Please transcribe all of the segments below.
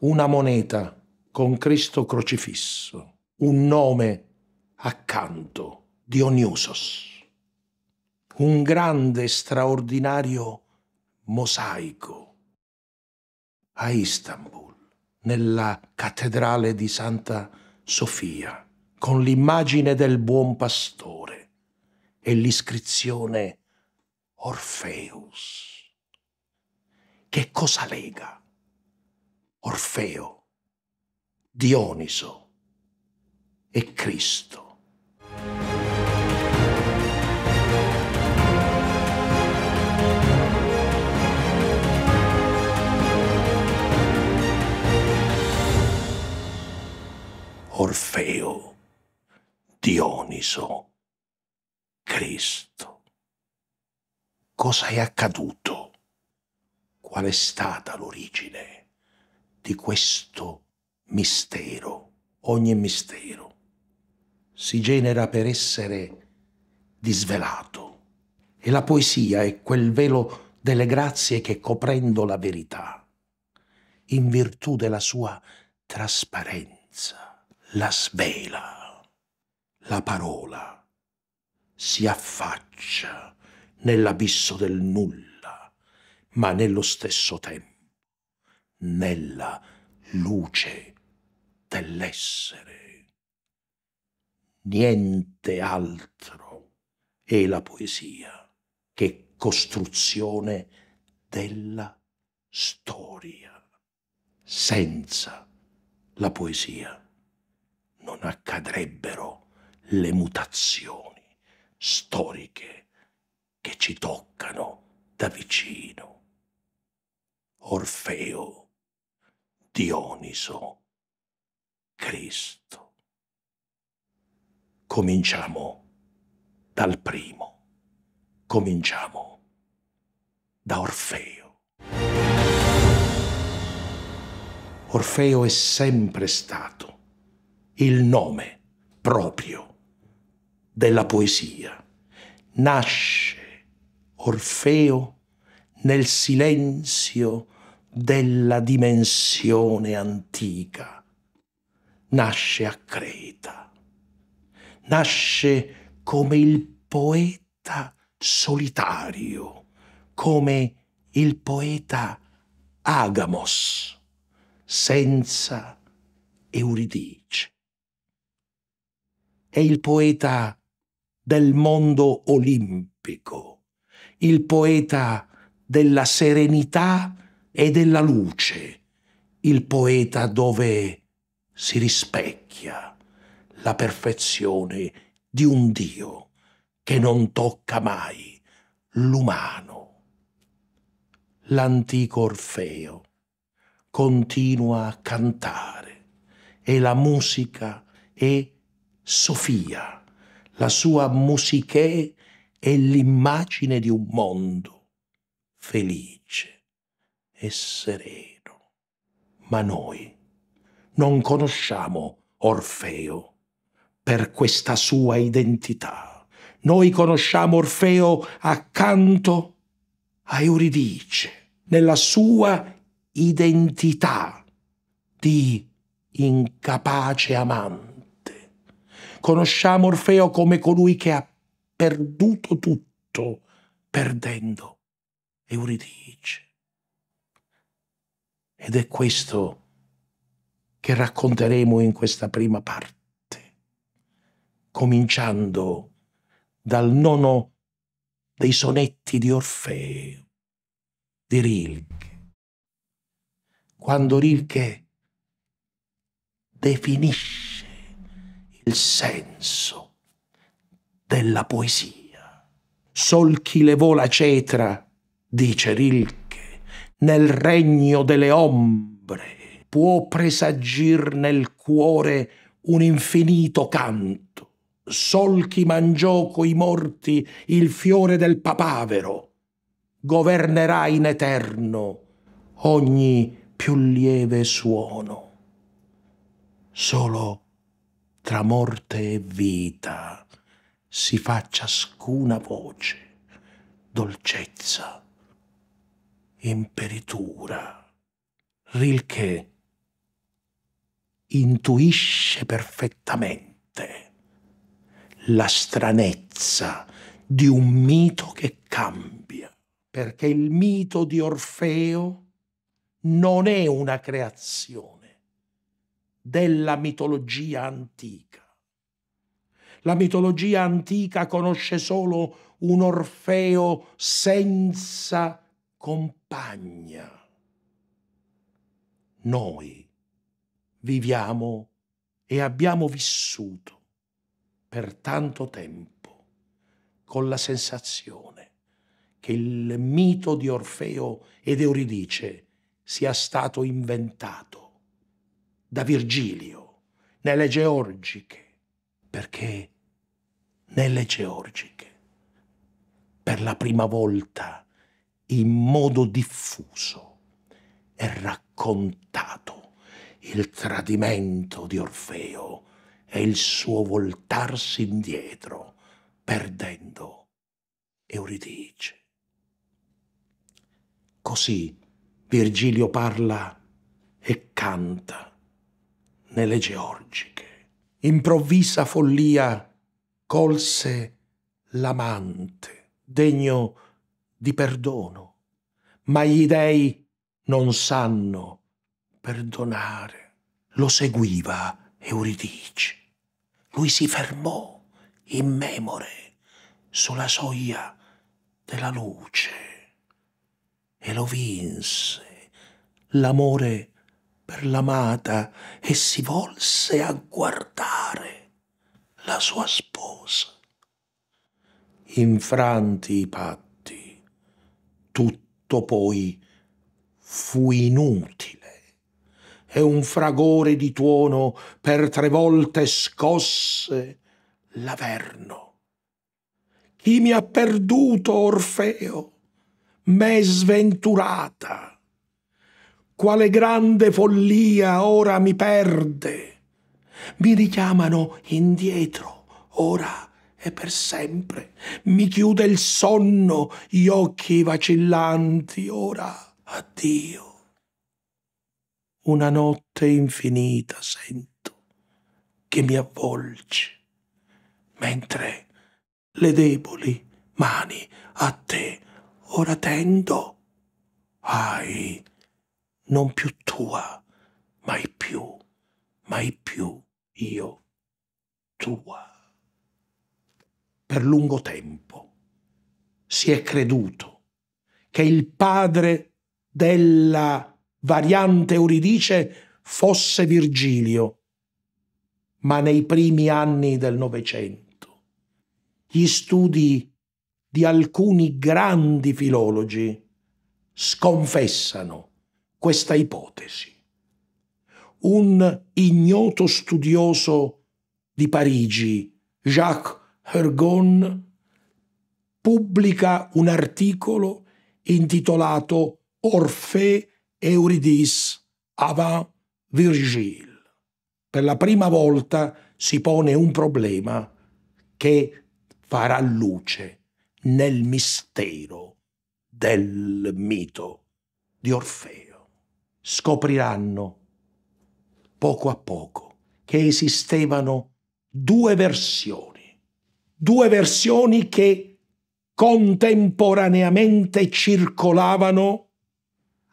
una moneta con Cristo crocifisso, un nome accanto, Dionysos, un grande e straordinario mosaico a Istanbul, nella cattedrale di Santa Sofia, con l'immagine del buon pastore e l'iscrizione Orfeus. Che cosa lega? Orfeo, Dioniso e Cristo. Orfeo, Dioniso, Cristo. Cosa è accaduto? Qual è stata l'origine? di questo mistero, ogni mistero, si genera per essere disvelato. E la poesia è quel velo delle grazie che coprendo la verità, in virtù della sua trasparenza, la svela. La parola si affaccia nell'abisso del nulla, ma nello stesso tempo nella luce dell'essere. Niente altro è la poesia che costruzione della storia. Senza la poesia non accadrebbero le mutazioni storiche che ci toccano da vicino. Orfeo Dioniso, Cristo. Cominciamo dal primo, cominciamo da Orfeo. Orfeo è sempre stato il nome proprio della poesia. Nasce Orfeo nel silenzio della dimensione antica nasce a Creta, nasce come il poeta solitario, come il poeta Agamos, senza Euridice. È il poeta del mondo olimpico, il poeta della serenità e della luce, il poeta dove si rispecchia la perfezione di un Dio che non tocca mai l'umano. L'antico Orfeo continua a cantare e la musica è Sofia, la sua musiche è l'immagine di un mondo felice e sereno. Ma noi non conosciamo Orfeo per questa sua identità. Noi conosciamo Orfeo accanto a Euridice, nella sua identità di incapace amante. Conosciamo Orfeo come colui che ha perduto tutto, perdendo Euridice. Ed è questo che racconteremo in questa prima parte, cominciando dal nono dei sonetti di Orfeo, di Rilke, quando Rilke definisce il senso della poesia. Sol chi levò la cetra, dice Rilke, nel regno delle ombre, può presagir nel cuore un infinito canto. Sol chi mangiò coi morti il fiore del papavero, governerà in eterno ogni più lieve suono. Solo tra morte e vita si fa ciascuna voce dolcezza imperitura. Rilke intuisce perfettamente la stranezza di un mito che cambia, perché il mito di Orfeo non è una creazione della mitologia antica. La mitologia antica conosce solo un Orfeo senza compagna. Noi viviamo e abbiamo vissuto per tanto tempo con la sensazione che il mito di Orfeo ed Euridice sia stato inventato da Virgilio nelle Georgiche, perché nelle Georgiche, per la prima volta, in modo diffuso e raccontato il tradimento di Orfeo e il suo voltarsi indietro, perdendo Euridice. Così Virgilio parla e canta nelle Georgiche. Improvvisa follia colse l'amante, degno di di perdono, ma gli dei non sanno perdonare. Lo seguiva Euridice. Lui si fermò in memore sulla soglia della luce e lo vinse l'amore per l'amata e si volse a guardare la sua sposa. Infranti i patti tutto poi fu inutile e un fragore di tuono per tre volte scosse l'averno. Chi mi ha perduto, Orfeo, me sventurata? Quale grande follia ora mi perde? Mi richiamano indietro, ora e per sempre. Mi chiude il sonno gli occhi vacillanti. Ora, addio. Una notte infinita sento che mi avvolge, mentre le deboli mani a te ora tendo. Ai, non più tua, mai più, mai più io tua per lungo tempo si è creduto che il padre della variante Euridice fosse Virgilio, ma nei primi anni del Novecento gli studi di alcuni grandi filologi sconfessano questa ipotesi. Un ignoto studioso di Parigi, Jacques Hergon pubblica un articolo intitolato Orfè Euridis avant Virgil. Per la prima volta si pone un problema che farà luce nel mistero del mito di Orfeo. Scopriranno poco a poco che esistevano due versioni due versioni che contemporaneamente circolavano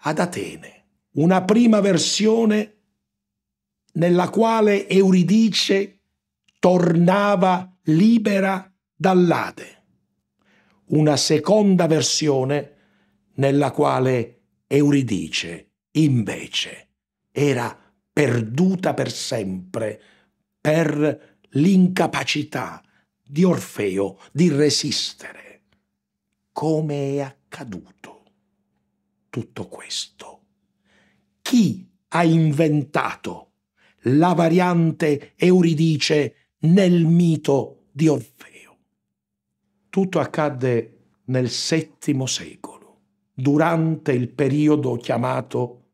ad Atene. Una prima versione nella quale Euridice tornava libera dall'Ade. Una seconda versione nella quale Euridice invece era perduta per sempre per l'incapacità di Orfeo di resistere. Come è accaduto tutto questo? Chi ha inventato la variante Euridice nel mito di Orfeo? Tutto accadde nel VII secolo, durante il periodo chiamato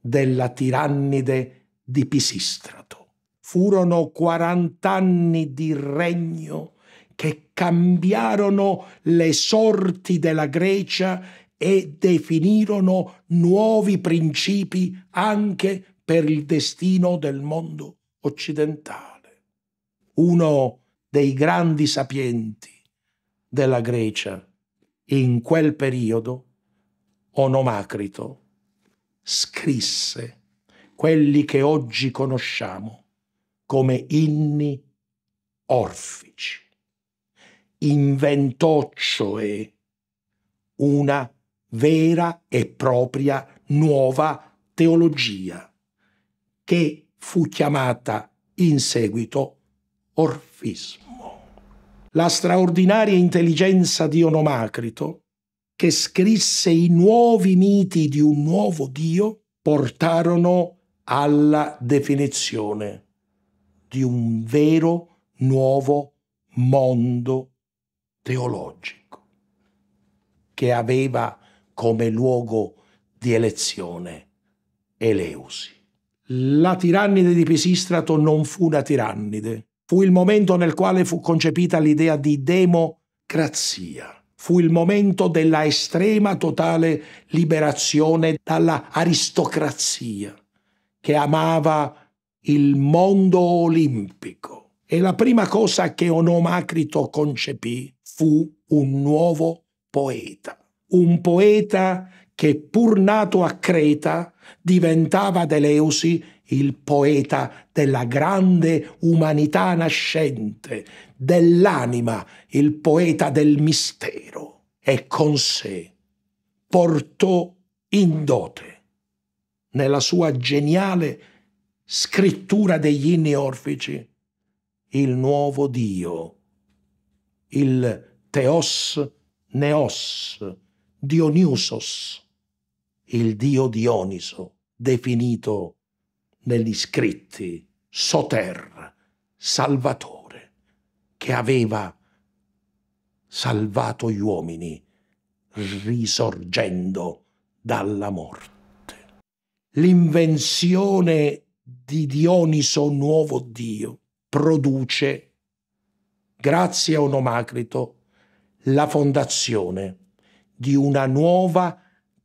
della tirannide di Pisistrato. Furono 40 anni di regno che cambiarono le sorti della Grecia e definirono nuovi principi anche per il destino del mondo occidentale. Uno dei grandi sapienti della Grecia in quel periodo, Onomacrito, scrisse quelli che oggi conosciamo come inni orfici inventò cioè una vera e propria nuova teologia che fu chiamata in seguito orfismo. La straordinaria intelligenza di Onomacrito, che scrisse i nuovi miti di un nuovo Dio, portarono alla definizione di un vero nuovo mondo teologico che aveva come luogo di elezione Eleusi. La tirannide di Pisistrato non fu una tirannide, fu il momento nel quale fu concepita l'idea di democrazia. Fu il momento della estrema totale liberazione dalla aristocrazia che amava il mondo olimpico. E la prima cosa che Onomacrito concepì fu un nuovo poeta, un poeta che pur nato a Creta diventava ad Eleusi il poeta della grande umanità nascente, dell'anima, il poeta del mistero, e con sé portò in dote, nella sua geniale scrittura degli inni orfici, il nuovo Dio il Teos Neos, Dionysos, il dio Dioniso, definito negli scritti Soter, Salvatore, che aveva salvato gli uomini risorgendo dalla morte. L'invenzione di Dioniso, nuovo Dio, produce grazie a Onomacrito, la fondazione di una nuova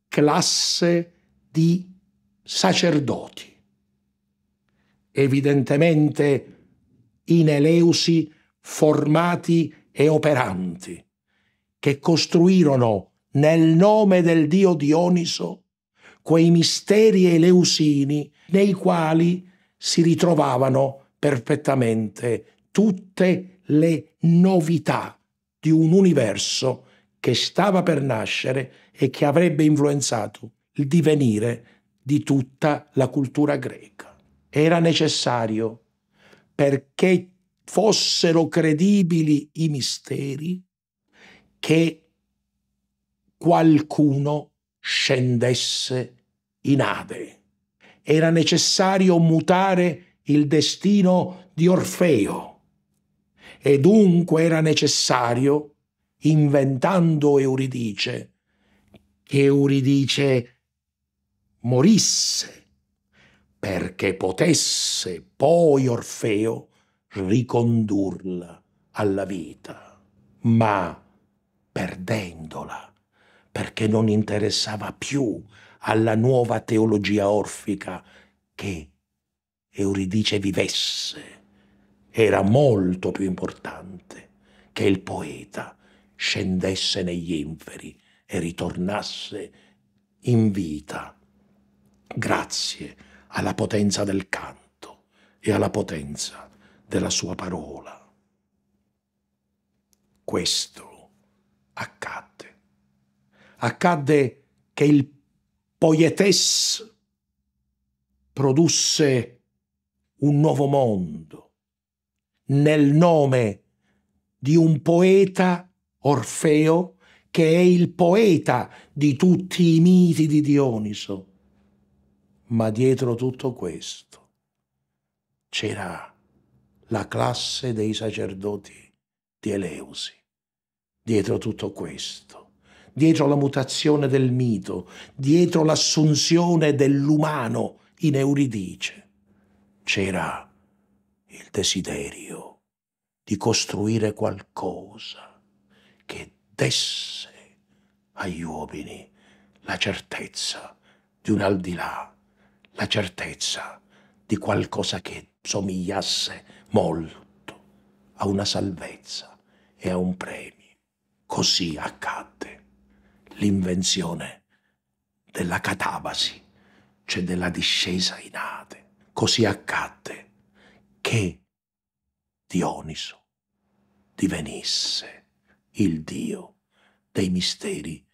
classe di sacerdoti. Evidentemente in Eleusi formati e operanti, che costruirono nel nome del dio Dioniso quei misteri eleusini nei quali si ritrovavano perfettamente tutte le novità di un universo che stava per nascere e che avrebbe influenzato il divenire di tutta la cultura greca. Era necessario perché fossero credibili i misteri che qualcuno scendesse in Ade. Era necessario mutare il destino di Orfeo e dunque era necessario, inventando Euridice, che Euridice morisse perché potesse poi Orfeo ricondurla alla vita, ma perdendola, perché non interessava più alla nuova teologia orfica che Euridice vivesse era molto più importante che il poeta scendesse negli inferi e ritornasse in vita grazie alla potenza del canto e alla potenza della sua parola. Questo accadde. Accadde che il poietes produsse un nuovo mondo, nel nome di un poeta Orfeo che è il poeta di tutti i miti di Dioniso. Ma dietro tutto questo c'era la classe dei sacerdoti di Eleusi. Dietro tutto questo, dietro la mutazione del mito, dietro l'assunzione dell'umano in Euridice, c'era il desiderio di costruire qualcosa che desse agli uomini la certezza di un al di là, la certezza di qualcosa che somigliasse molto a una salvezza e a un premio. Così accadde l'invenzione della catabasi, cioè della discesa in Ade. Così accadde che Dioniso divenisse il dio dei misteri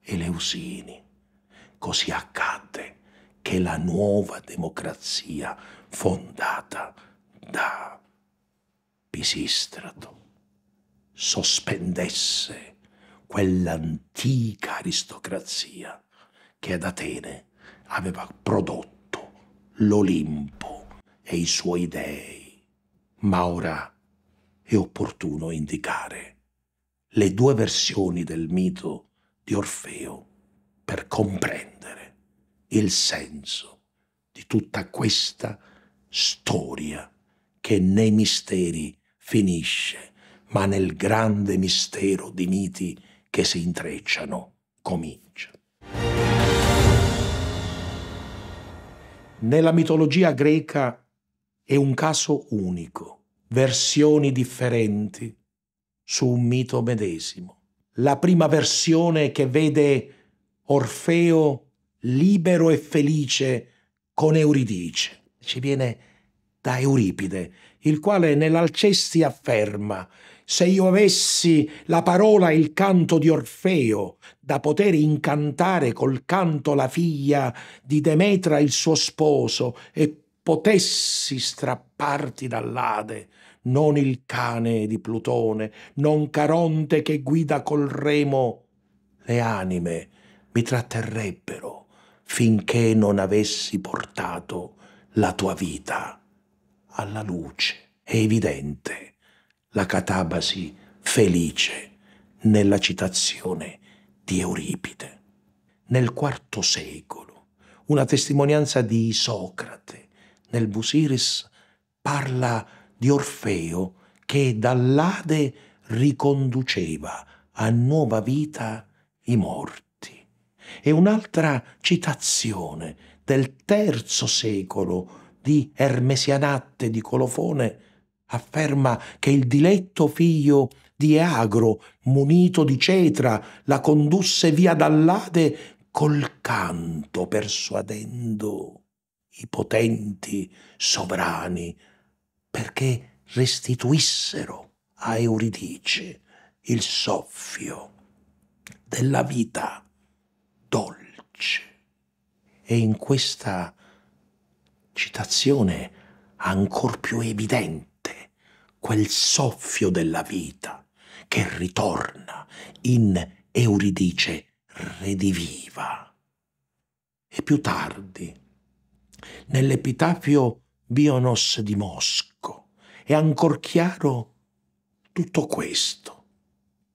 eleusini. Così accadde che la nuova democrazia fondata da Pisistrato sospendesse quell'antica aristocrazia che ad Atene aveva prodotto l'Olimpo e i suoi dei. Ma ora è opportuno indicare le due versioni del mito di Orfeo per comprendere il senso di tutta questa storia che nei misteri finisce, ma nel grande mistero di miti che si intrecciano comincia. Nella mitologia greca è un caso unico, versioni differenti su un mito medesimo. La prima versione che vede Orfeo libero e felice con Euridice. Ci viene da Euripide, il quale nell'Alcesti afferma se io avessi la parola e il canto di Orfeo, da poter incantare col canto la figlia di Demetra il suo sposo e potessi strapparti dall'Ade, non il cane di Plutone, non Caronte che guida col remo, le anime mi tratterrebbero finché non avessi portato la tua vita alla luce. È evidente la catabasi felice nella citazione di Euripide. Nel IV secolo, una testimonianza di Socrate nel Busiris parla di Orfeo che dall'Ade riconduceva a nuova vita i morti. E un'altra citazione del terzo secolo di Ermesianatte di Colofone afferma che il diletto figlio di Eagro, munito di cetra, la condusse via dall'Ade col canto, persuadendo i potenti sovrani perché restituissero a Euridice il soffio della vita dolce. E in questa citazione ancor più evidente quel soffio della vita che ritorna in Euridice rediviva. E più tardi, nell'epitafio Bionos di Mosco. È ancor chiaro tutto questo.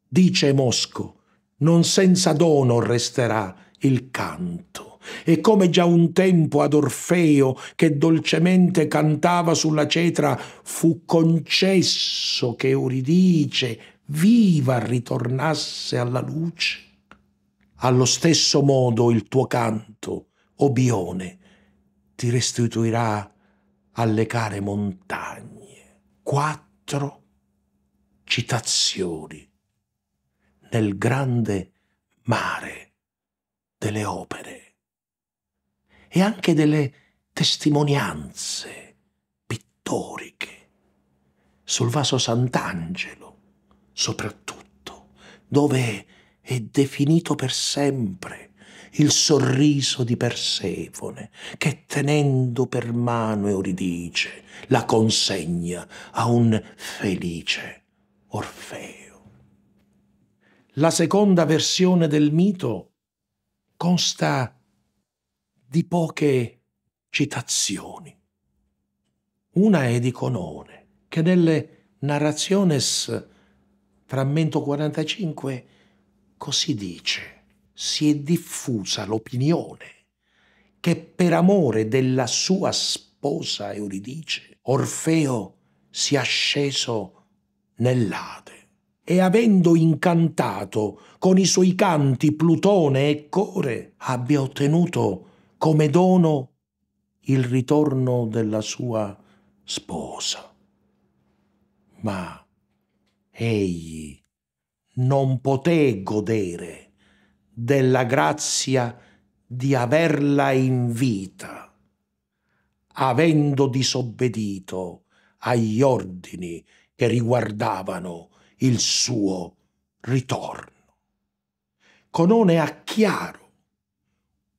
Dice Mosco, non senza dono resterà il canto. E come già un tempo ad Orfeo che dolcemente cantava sulla cetra fu concesso che Euridice viva ritornasse alla luce, allo stesso modo il tuo canto, o Bione, ti restituirà alle care montagne. Quattro citazioni nel grande mare delle opere e anche delle testimonianze pittoriche sul vaso Sant'Angelo, soprattutto, dove è definito per sempre il sorriso di Persefone, che tenendo per mano Euridice la consegna a un felice Orfeo. La seconda versione del mito consta di poche citazioni. Una è di Conone, che nelle Narrationes, frammento 45, così dice si è diffusa l'opinione che per amore della sua sposa Euridice, Orfeo sia sceso nell'Ade e avendo incantato con i suoi canti Plutone e Core, abbia ottenuto come dono il ritorno della sua sposa. Ma egli non poté godere della grazia di averla in vita, avendo disobbedito agli ordini che riguardavano il suo ritorno. Conone ha chiaro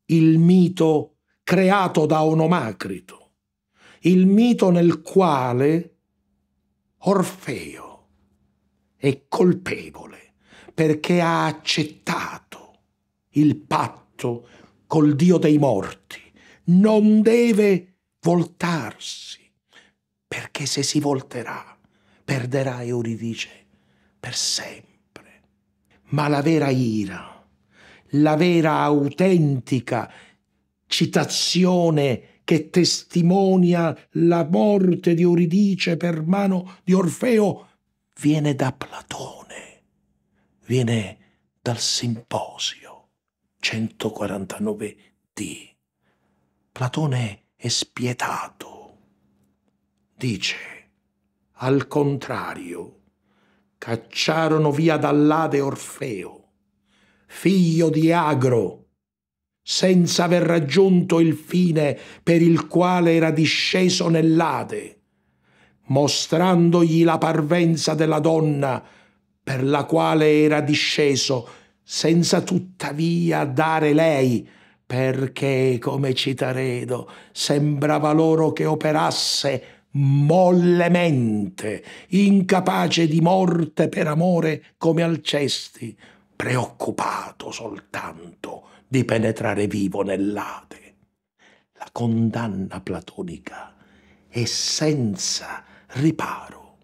il mito creato da Onomacrito, il mito nel quale Orfeo è colpevole perché ha accettato il patto col Dio dei morti, non deve voltarsi, perché se si volterà perderà Euridice per sempre. Ma la vera ira, la vera autentica citazione che testimonia la morte di Euridice per mano di Orfeo viene da Platone, viene dal simposio. 149d. Platone è spietato. Dice, al contrario, cacciarono via dall'Ade Orfeo, figlio di Agro, senza aver raggiunto il fine per il quale era disceso nell'Ade, mostrandogli la parvenza della donna per la quale era disceso senza tuttavia dare lei, perché, come citaredo, sembrava loro che operasse mollemente, incapace di morte per amore come Alcesti, preoccupato soltanto di penetrare vivo nell'ate. La condanna platonica è senza riparo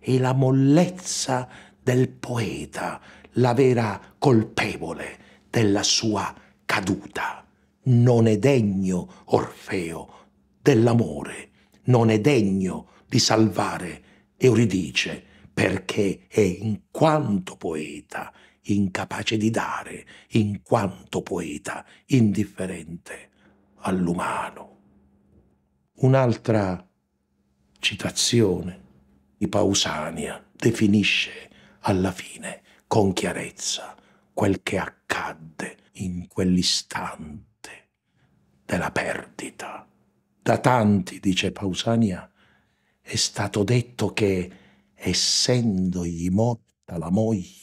e la mollezza del poeta la vera colpevole della sua caduta. Non è degno Orfeo dell'amore, non è degno di salvare Euridice, perché è in quanto poeta incapace di dare, in quanto poeta indifferente all'umano. Un'altra citazione di Pausania definisce alla fine con chiarezza quel che accadde in quell'istante della perdita. Da tanti, dice Pausania, è stato detto che, essendogli morta la moglie,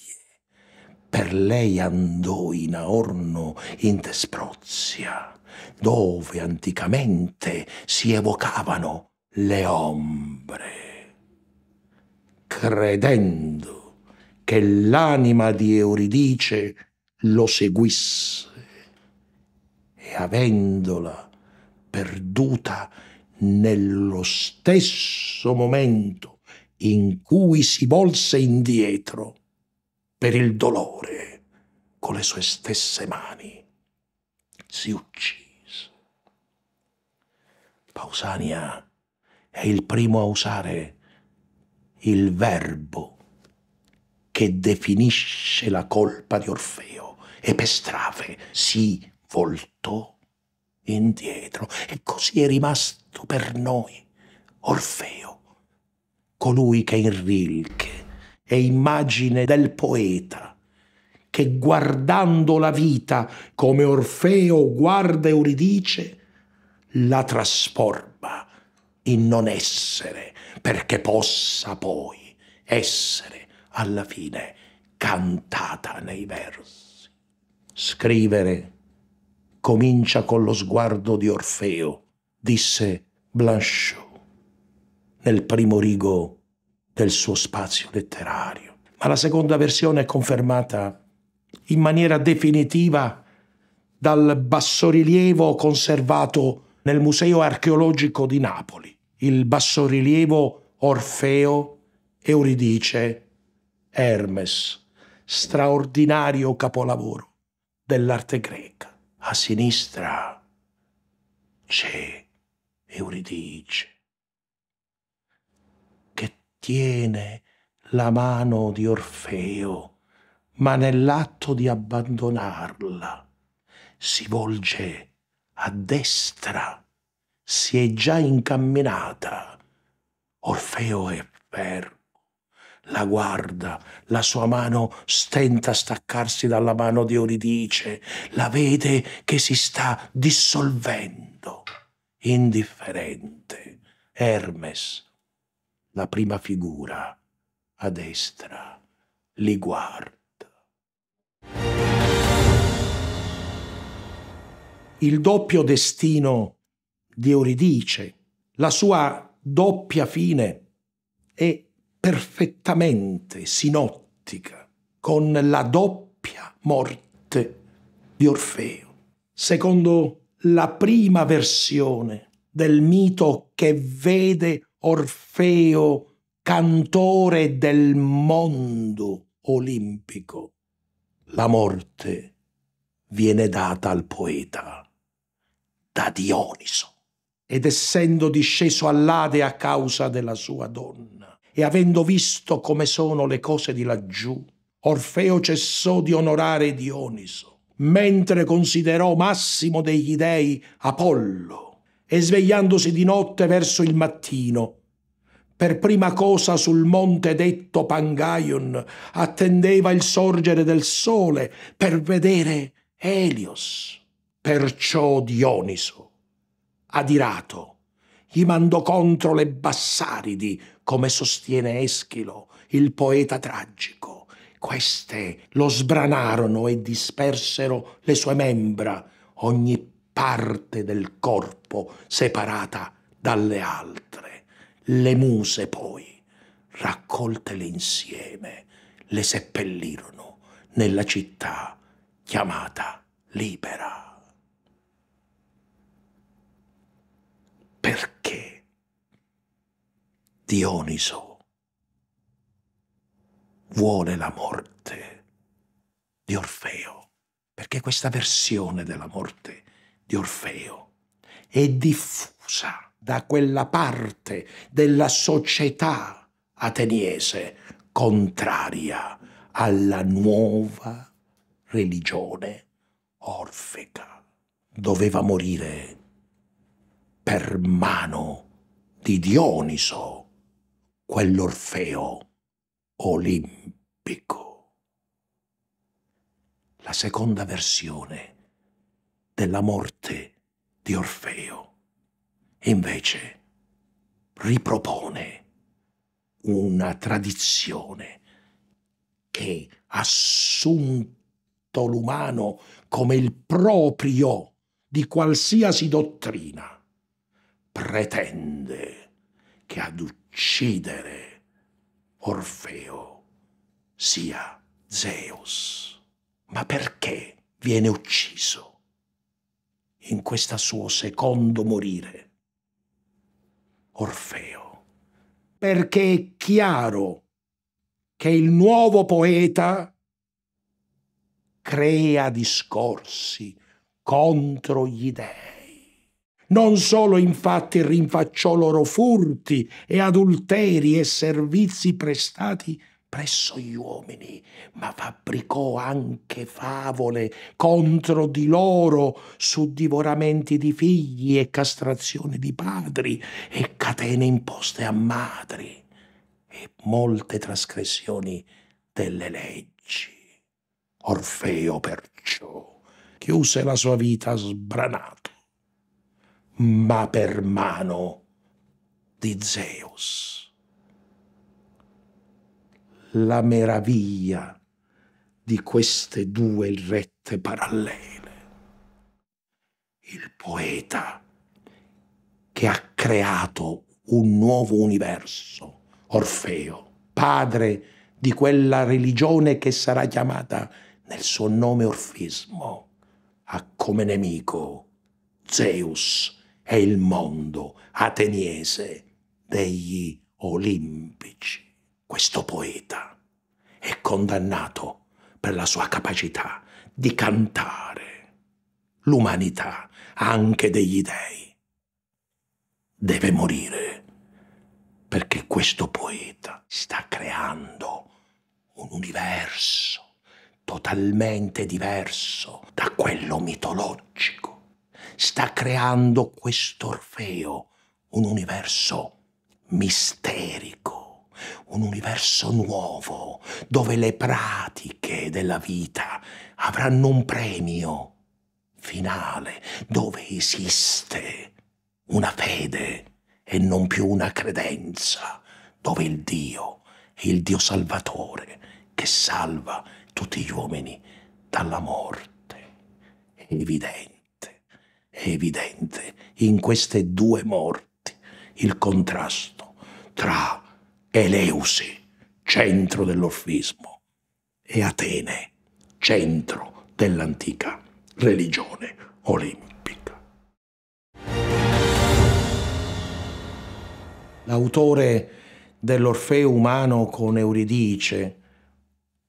per lei andò in Aorno in Tesprozia, dove anticamente si evocavano le ombre, credendo che l'anima di Euridice lo seguisse e avendola perduta nello stesso momento in cui si volse indietro per il dolore con le sue stesse mani, si uccise. Pausania è il primo a usare il verbo che definisce la colpa di Orfeo e Pestrave si voltò indietro e così è rimasto per noi Orfeo, colui che in Rilke è immagine del poeta, che guardando la vita come Orfeo guarda Euridice, la trasforma in non essere perché possa poi essere alla fine cantata nei versi. Scrivere comincia con lo sguardo di Orfeo, disse Blanchot nel primo rigo del suo spazio letterario. Ma la seconda versione è confermata in maniera definitiva dal bassorilievo conservato nel Museo archeologico di Napoli, il bassorilievo Orfeo Euridice Hermes, straordinario capolavoro dell'arte greca. A sinistra c'è Euridice che tiene la mano di Orfeo, ma nell'atto di abbandonarla si volge a destra, si è già incamminata. Orfeo è fermo la guarda, la sua mano stenta a staccarsi dalla mano di Oridice, la vede che si sta dissolvendo, indifferente. Hermes, la prima figura, a destra, li guarda. Il doppio destino di Euridice, la sua doppia fine è perfettamente sinottica con la doppia morte di Orfeo. Secondo la prima versione del mito che vede Orfeo cantore del mondo olimpico, la morte viene data al poeta da Dioniso ed essendo disceso all'Ade a causa della sua donna e avendo visto come sono le cose di laggiù, Orfeo cessò di onorare Dioniso, mentre considerò massimo degli dei Apollo, e svegliandosi di notte verso il mattino, per prima cosa sul monte detto Pangaion attendeva il sorgere del sole per vedere Elios. Perciò Dioniso, adirato, gli mandò contro le bassaridi come sostiene Eschilo, il poeta tragico. Queste lo sbranarono e dispersero le sue membra, ogni parte del corpo separata dalle altre. Le muse poi, raccoltele insieme, le seppellirono nella città chiamata Libera. Perché? Dioniso vuole la morte di Orfeo, perché questa versione della morte di Orfeo è diffusa da quella parte della società ateniese contraria alla nuova religione orfeca. Doveva morire per mano di Dioniso quell'Orfeo olimpico. La seconda versione della morte di Orfeo invece ripropone una tradizione che ha assunto l'umano come il proprio di qualsiasi dottrina pretende che ad uccidere Orfeo sia Zeus. Ma perché viene ucciso in questo suo secondo morire? Orfeo. Perché è chiaro che il nuovo poeta crea discorsi contro gli dei non solo infatti rinfacciò loro furti e adulteri e servizi prestati presso gli uomini, ma fabbricò anche favole contro di loro su divoramenti di figli e castrazione di padri e catene imposte a madri e molte trasgressioni delle leggi. Orfeo perciò chiuse la sua vita sbranato ma per mano di Zeus. La meraviglia di queste due rette parallele. Il poeta che ha creato un nuovo universo, Orfeo, padre di quella religione che sarà chiamata nel suo nome orfismo, ha come nemico Zeus, è il mondo ateniese degli olimpici. Questo poeta è condannato per la sua capacità di cantare l'umanità anche degli dei. Deve morire perché questo poeta sta creando un universo totalmente diverso da quello mitologico sta creando questo Orfeo un universo misterico, un universo nuovo, dove le pratiche della vita avranno un premio finale, dove esiste una fede e non più una credenza, dove il Dio è il Dio Salvatore che salva tutti gli uomini dalla morte. È evidente è evidente in queste due morti il contrasto tra Eleusi, centro dell'orfismo, e Atene, centro dell'antica religione olimpica. L'autore dell'Orfeo umano con Euridice,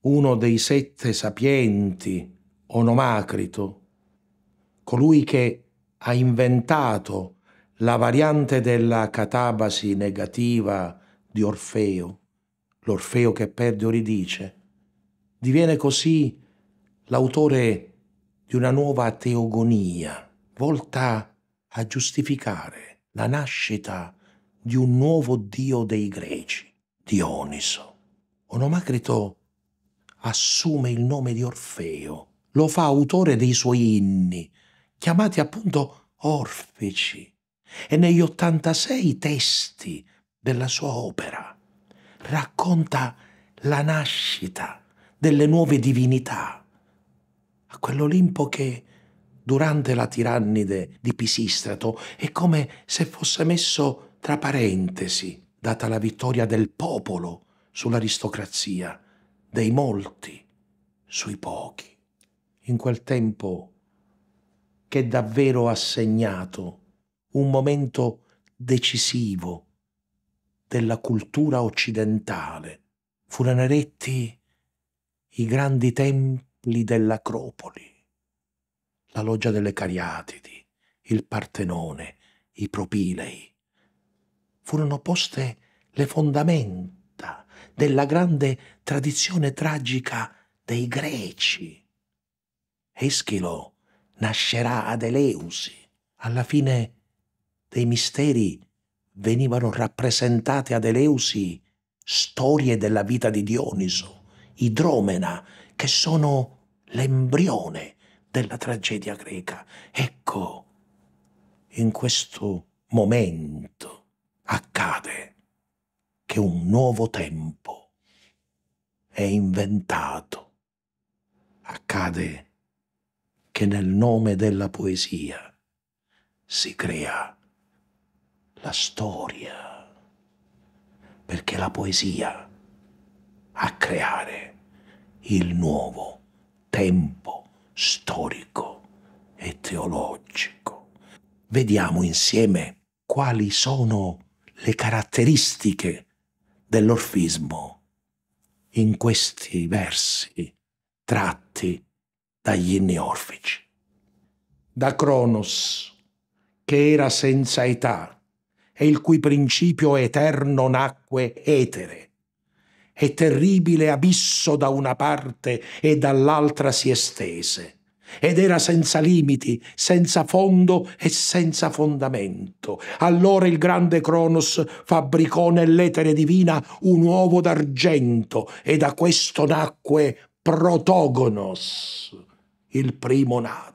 uno dei sette sapienti, Onomacrito, colui che ha inventato la variante della catabasi negativa di Orfeo, l'Orfeo che perde Oridice, diviene così l'autore di una nuova teogonia volta a giustificare la nascita di un nuovo dio dei greci, Dioniso. Onomacrito assume il nome di Orfeo, lo fa autore dei suoi inni, chiamati appunto orfici, e negli 86 testi della sua opera racconta la nascita delle nuove divinità, a quell'Olimpo che durante la tirannide di Pisistrato è come se fosse messo tra parentesi, data la vittoria del popolo sull'aristocrazia, dei molti sui pochi. In quel tempo che davvero ha segnato un momento decisivo della cultura occidentale. Furono eretti i grandi templi dell'Acropoli, la loggia delle Cariatidi, il Partenone, i Propilei. Furono poste le fondamenta della grande tradizione tragica dei greci. Eschilo nascerà ad Eleusi. Alla fine dei misteri venivano rappresentate ad Eleusi storie della vita di Dioniso, Idromena, che sono l'embrione della tragedia greca. Ecco, in questo momento accade che un nuovo tempo è inventato. Accade che nel nome della poesia si crea la storia, perché la poesia a creare il nuovo tempo storico e teologico. Vediamo insieme quali sono le caratteristiche dell'orfismo in questi versi tratti dagli inni orfici. Da Cronos, che era senza età e il cui principio eterno nacque etere, e terribile abisso da una parte e dall'altra si estese, ed era senza limiti, senza fondo e senza fondamento. Allora il grande Cronos fabbricò nell'etere divina un uovo d'argento e da questo nacque Protogonos il primo nato.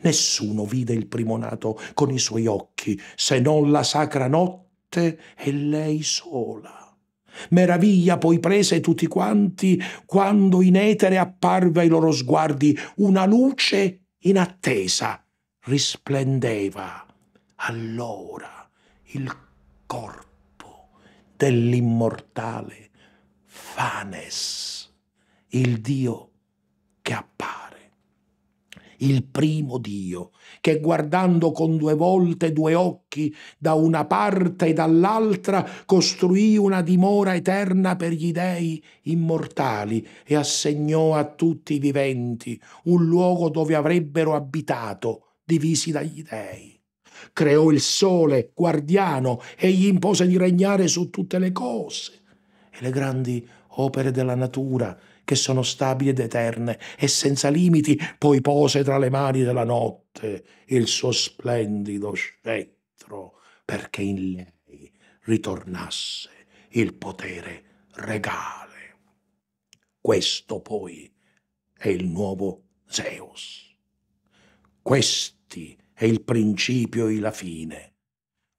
Nessuno vide il primo nato con i suoi occhi, se non la sacra notte e lei sola. Meraviglia poi prese tutti quanti quando in etere apparve ai loro sguardi una luce inattesa. Risplendeva allora il corpo dell'immortale Fanes, il dio che ha il primo Dio, che guardando con due volte due occhi da una parte e dall'altra costruì una dimora eterna per gli dei immortali e assegnò a tutti i viventi un luogo dove avrebbero abitato, divisi dagli dei. Creò il sole guardiano e gli impose di regnare su tutte le cose e le grandi opere della natura che sono stabili ed eterne e senza limiti, poi pose tra le mani della notte il suo splendido scettro, perché in lei ritornasse il potere regale. Questo poi è il nuovo Zeus. Questi è il principio e la fine.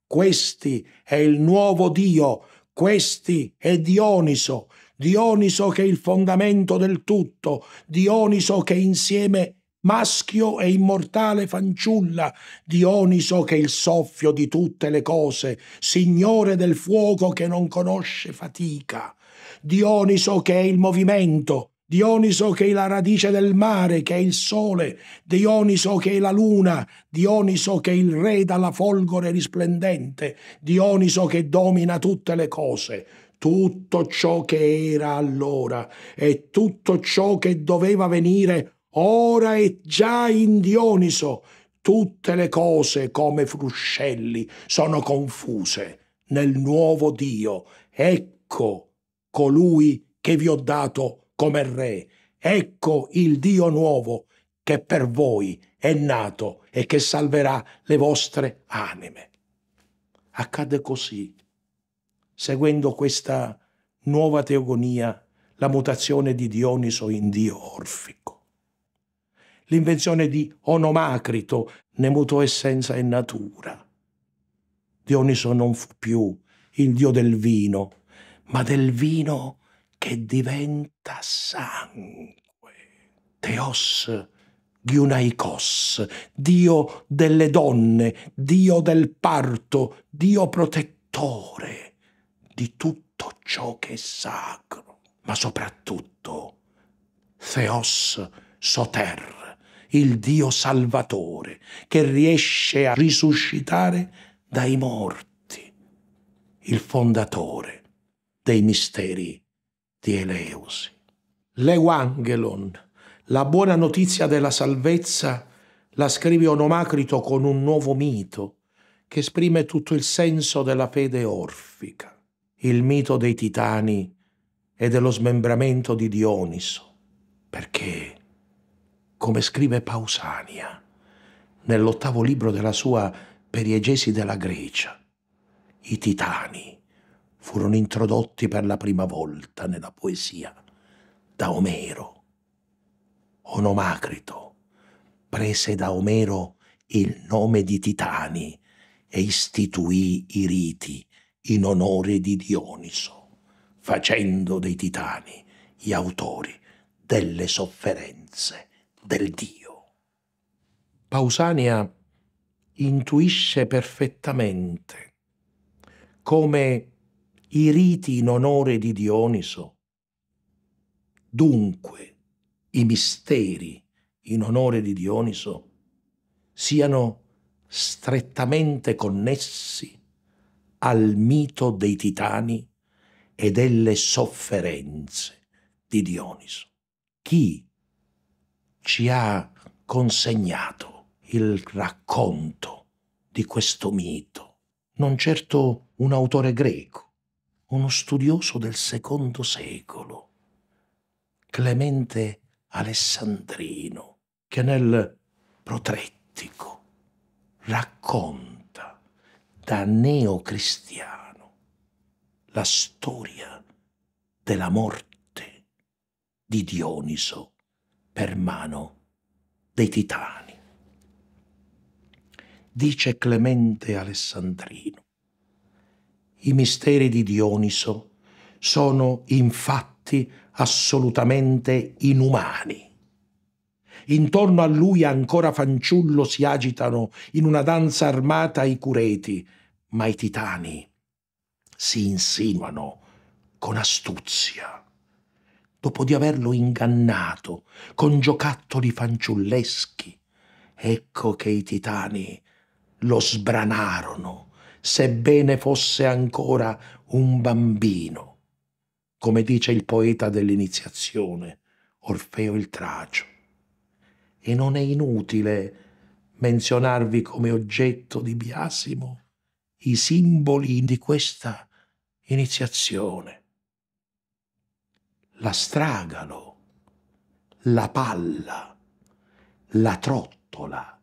Questi è il nuovo Dio, questi è Dioniso, Dioniso che è il fondamento del tutto, Dioniso che è insieme maschio e immortale fanciulla, Dioniso che è il soffio di tutte le cose, signore del fuoco che non conosce fatica, Dioniso che è il movimento, Dioniso che è la radice del mare, che è il sole, Dioniso che è la luna, Dioniso che è il re dalla folgore risplendente, Dioniso che domina tutte le cose tutto ciò che era allora e tutto ciò che doveva venire ora è già in Dioniso. Tutte le cose come fruscelli sono confuse nel nuovo Dio. Ecco colui che vi ho dato come re. Ecco il Dio nuovo che per voi è nato e che salverà le vostre anime. Accade così seguendo questa nuova teogonia, la mutazione di Dioniso in Dio orfico. L'invenzione di Onomacrito ne mutò essenza e natura. Dioniso non fu più il dio del vino, ma del vino che diventa sangue. Teos Giunaikos, dio delle donne, dio del parto, dio protettore di tutto ciò che è sacro, ma soprattutto Theos Soter, il Dio Salvatore, che riesce a risuscitare dai morti, il fondatore dei misteri di Eleusi. L'Evangelon, la buona notizia della salvezza, la scrive Onomacrito con un nuovo mito che esprime tutto il senso della fede orfica il mito dei titani e dello smembramento di Dioniso, perché, come scrive Pausania nell'ottavo libro della sua Periegesi della Grecia, i titani furono introdotti per la prima volta nella poesia da Omero. Onomacrito prese da Omero il nome di titani e istituì i riti in onore di Dioniso, facendo dei titani gli autori delle sofferenze del Dio. Pausania intuisce perfettamente come i riti in onore di Dioniso, dunque i misteri in onore di Dioniso, siano strettamente connessi al mito dei titani e delle sofferenze di Dioniso. Chi ci ha consegnato il racconto di questo mito? Non certo un autore greco, uno studioso del secondo secolo, Clemente Alessandrino, che nel Protrettico racconta da neocristiano la storia della morte di Dioniso per mano dei titani. Dice Clemente Alessandrino, i misteri di Dioniso sono infatti assolutamente inumani intorno a lui ancora fanciullo si agitano in una danza armata i cureti, ma i titani si insinuano con astuzia. Dopo di averlo ingannato con giocattoli fanciulleschi, ecco che i titani lo sbranarono, sebbene fosse ancora un bambino, come dice il poeta dell'iniziazione, Orfeo il Tracio e non è inutile menzionarvi come oggetto di biasimo i simboli di questa iniziazione. La stragalo, la palla, la trottola,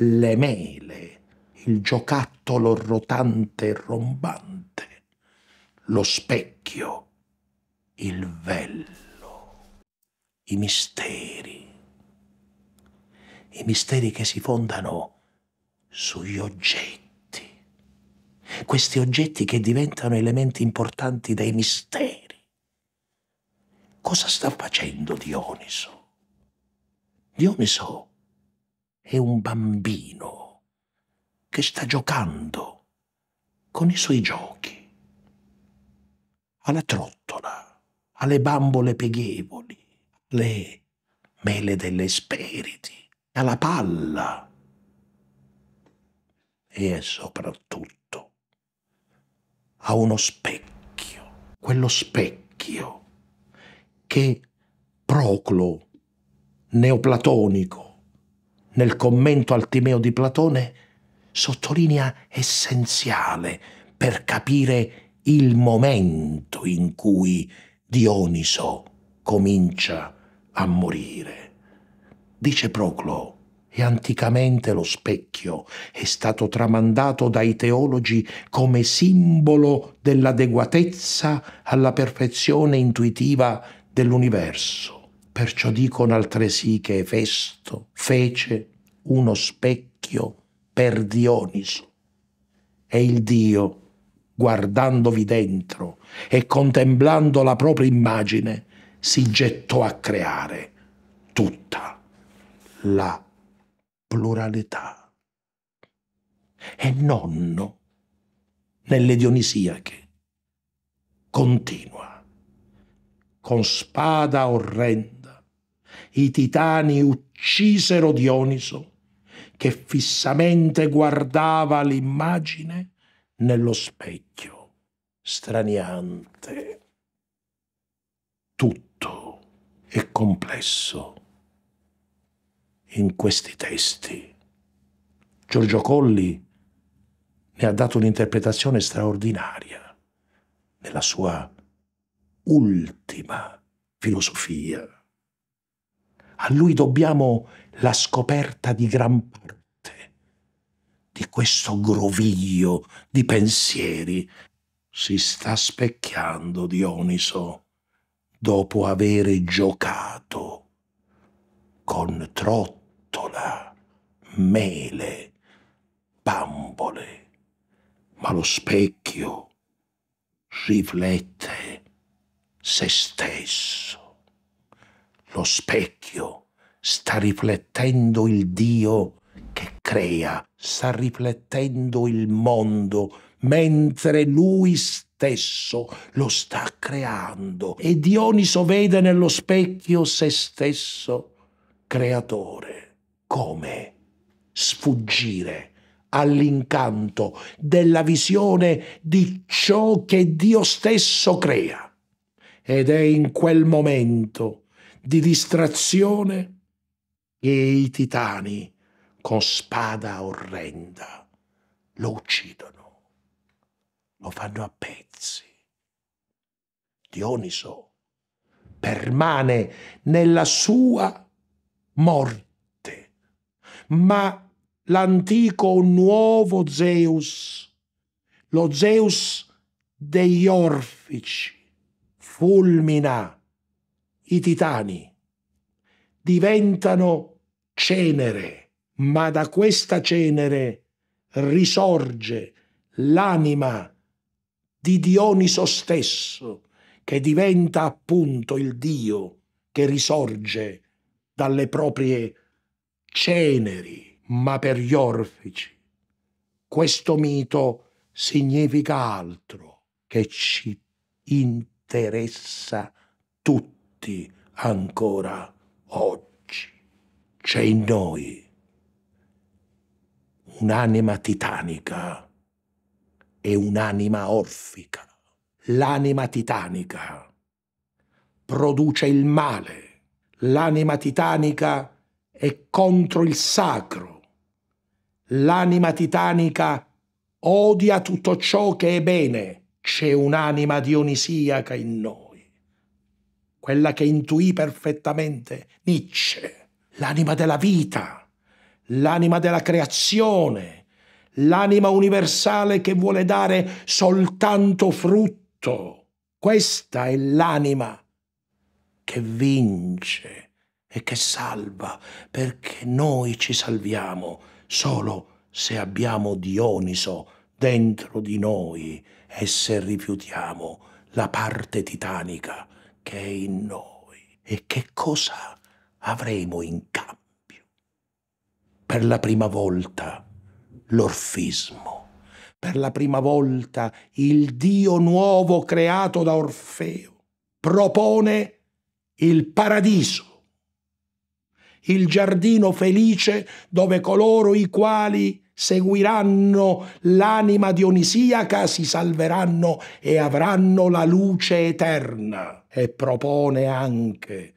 le mele, il giocattolo rotante e rombante, lo specchio, il vello, i misteri i misteri che si fondano sugli oggetti. Questi oggetti che diventano elementi importanti dei misteri. Cosa sta facendo Dioniso? Dioniso è un bambino che sta giocando con i suoi giochi. Alla trottola, alle bambole pieghevoli, le mele delle speriti, alla palla e soprattutto a uno specchio, quello specchio che Proclo, neoplatonico, nel commento al Timeo di Platone, sottolinea essenziale per capire il momento in cui Dioniso comincia a morire. Dice Proclo, e anticamente lo specchio è stato tramandato dai teologi come simbolo dell'adeguatezza alla perfezione intuitiva dell'universo. Perciò dicono altresì che Efesto fece uno specchio per Dioniso. E il Dio, guardandovi dentro e contemplando la propria immagine, si gettò a creare tutta la pluralità e nonno nelle Dionisiache continua con spada orrenda i titani uccisero Dioniso che fissamente guardava l'immagine nello specchio straniante tutto è complesso in questi testi. Giorgio Colli ne ha dato un'interpretazione straordinaria nella sua ultima filosofia. A lui dobbiamo la scoperta di gran parte di questo groviglio di pensieri. Si sta specchiando Dioniso dopo avere giocato con Trotto bettola, mele, bambole, ma lo specchio riflette se stesso. Lo specchio sta riflettendo il Dio che crea, sta riflettendo il mondo, mentre lui stesso lo sta creando. E Dioniso vede nello specchio se stesso creatore. Come sfuggire all'incanto della visione di ciò che Dio stesso crea? Ed è in quel momento di distrazione che i titani, con spada orrenda, lo uccidono lo fanno a pezzi. Dioniso permane nella sua morte ma l'antico nuovo Zeus, lo Zeus degli orfici, fulmina i titani, diventano cenere, ma da questa cenere risorge l'anima di Dioniso stesso, che diventa appunto il Dio che risorge dalle proprie ceneri, ma per gli orfici. Questo mito significa altro che ci interessa tutti ancora oggi. C'è in noi un'anima titanica e un'anima orfica. L'anima titanica produce il male. L'anima titanica e contro il sacro. L'anima titanica odia tutto ciò che è bene, c'è un'anima dionisiaca in noi, quella che intuì perfettamente Nietzsche, l'anima della vita, l'anima della creazione, l'anima universale che vuole dare soltanto frutto. Questa è l'anima che vince e che salva, perché noi ci salviamo solo se abbiamo Dioniso dentro di noi e se rifiutiamo la parte titanica che è in noi. E che cosa avremo in cambio? Per la prima volta l'orfismo. Per la prima volta il Dio nuovo creato da Orfeo propone il paradiso il giardino felice dove coloro i quali seguiranno l'anima dionisiaca si salveranno e avranno la luce eterna. E propone anche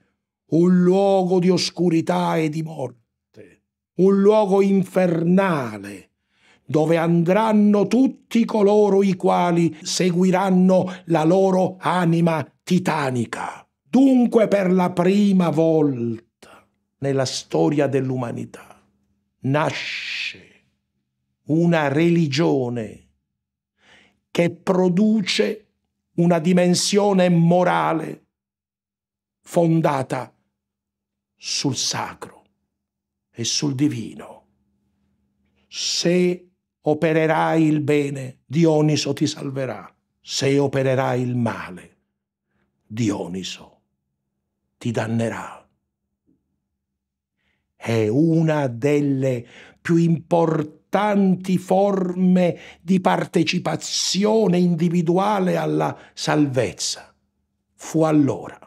un luogo di oscurità e di morte, un luogo infernale dove andranno tutti coloro i quali seguiranno la loro anima titanica. Dunque per la prima volta nella storia dell'umanità. Nasce una religione che produce una dimensione morale fondata sul sacro e sul divino. Se opererai il bene, Dioniso ti salverà. Se opererai il male, Dioniso ti dannerà è una delle più importanti forme di partecipazione individuale alla salvezza. Fu allora